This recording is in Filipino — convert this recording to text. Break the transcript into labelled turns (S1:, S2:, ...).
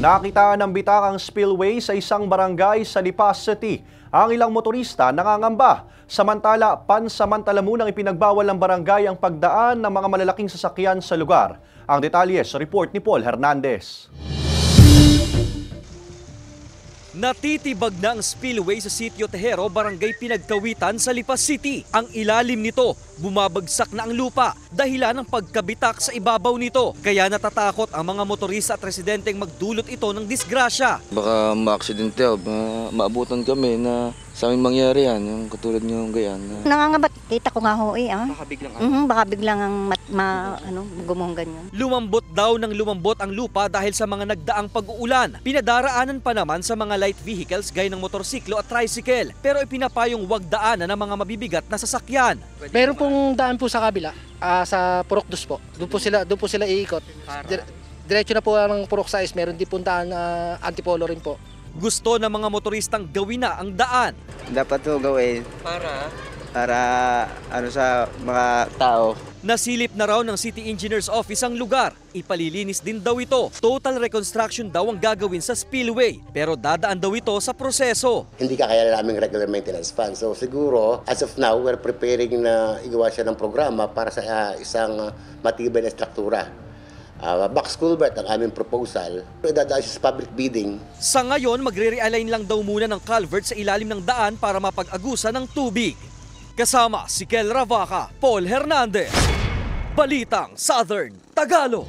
S1: Nakita ng bitakang spillway sa isang barangay sa Lipas City. Ang ilang motorista nangangamba. Samantala, pansamantala munang ipinagbawal ng barangay ang pagdaan ng mga malalaking sasakyan sa lugar. Ang detalye sa report ni Paul Hernandez. Natitibag na ang spillway sa Sitio Tejero, Barangay Pinagkawitan sa Lipa City. Ang ilalim nito, bumabagsak na ang lupa dahilan ng pagkabitak sa ibabaw nito. Kaya natatakot ang mga motorista at residenteng magdulot ito ng disgrasya. Baka maaksidente, ah, ma maabutan kami na sa amin mangyari yan, yung katulad nyo gayan. Na... Nangangabat, kita ko nga ho eh. Ah. Baka biglang, mm -hmm, baka biglang ang mat, ma, ano, gumong ganyan. Lumambot daw ng lumambot ang lupa dahil sa mga nagdaang pag-uulan. Pinadaraanan pa naman sa mga light vehicles gay ng motorsiklo at tricycle. Pero ipinapayong wag daanan ng mga mabibigat na sasakyan. Meron
S2: pong daan po sa kabila, uh, sa Purokdos po. Doon po sila, doon po sila iikot. Dire diretso na po ang Purok Size, meron din puntaan uh, ah, antipolo rin po.
S1: Gusto ng mga motoristang gawin na ang daan dapat ho gawin Para? para ano sa mga tao. Nasilip na raw ng City Engineer's Office ang lugar. Ipalilinis din daw ito. Total reconstruction daw ang gagawin sa spillway pero dadaan daw ito sa proseso.
S2: Hindi ka kaya namin regular maintenance fund. So siguro, as of now, we're preparing na igawa siya ng programa para sa ah, isang ah, matibay na struktura uh, ah, box culvert ang aming proposal. Idadaan sa public bidding.
S1: Sa ngayon, magre-realign lang daw muna ng culvert sa ilalim ng daan para mapag agusan ng tubig. Kasama si Kel Ravaca, Paul Hernandez. Balitang Southern Tagalog.